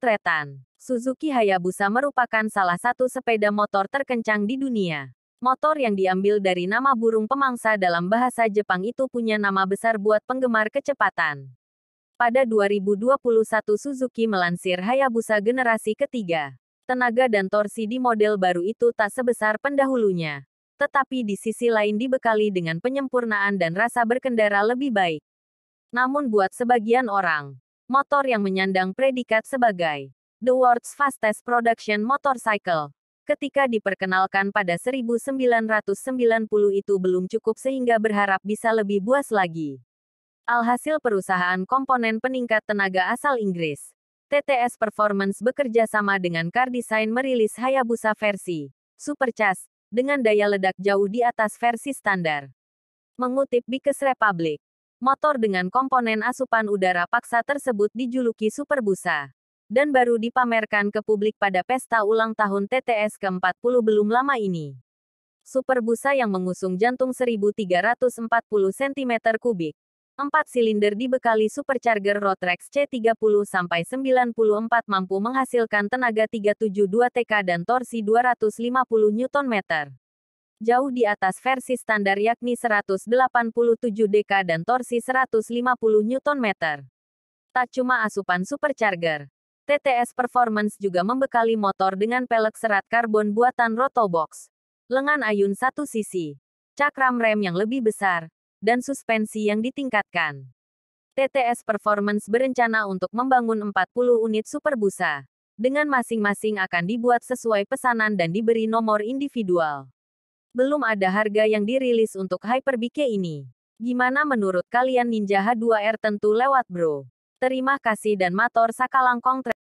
tretan. Suzuki Hayabusa merupakan salah satu sepeda motor terkencang di dunia. Motor yang diambil dari nama burung pemangsa dalam bahasa Jepang itu punya nama besar buat penggemar kecepatan. Pada 2021 Suzuki melansir Hayabusa generasi ketiga. Tenaga dan torsi di model baru itu tak sebesar pendahulunya. Tetapi di sisi lain dibekali dengan penyempurnaan dan rasa berkendara lebih baik. Namun buat sebagian orang, motor yang menyandang predikat sebagai The World's Fastest Production Motorcycle. Ketika diperkenalkan pada 1990 itu belum cukup sehingga berharap bisa lebih buas lagi. Alhasil perusahaan komponen peningkat tenaga asal Inggris, TTS Performance bekerja sama dengan Car Design merilis Hayabusa versi Supercharged dengan daya ledak jauh di atas versi standar. Mengutip Bikes Republic, motor dengan komponen asupan udara paksa tersebut dijuluki superbusa. Dan baru dipamerkan ke publik pada pesta ulang tahun TTS ke-40 belum lama ini. Superbusa yang mengusung jantung 1340 cm3 Empat silinder dibekali supercharger Rotrex C30 sampai 94 mampu menghasilkan tenaga 372 TK dan torsi 250 Nm jauh di atas versi standar yakni 187 dk dan torsi 150 Nm. Tak cuma asupan supercharger, TTS Performance juga membekali motor dengan pelek serat karbon buatan Rotobox, lengan ayun satu sisi, cakram rem yang lebih besar, dan suspensi yang ditingkatkan. TTS Performance berencana untuk membangun 40 unit superbusa, dengan masing-masing akan dibuat sesuai pesanan dan diberi nomor individual belum ada harga yang dirilis untuk Hyper BK ini. Gimana menurut kalian Ninja H2R tentu lewat bro? Terima kasih dan motor sakalangkong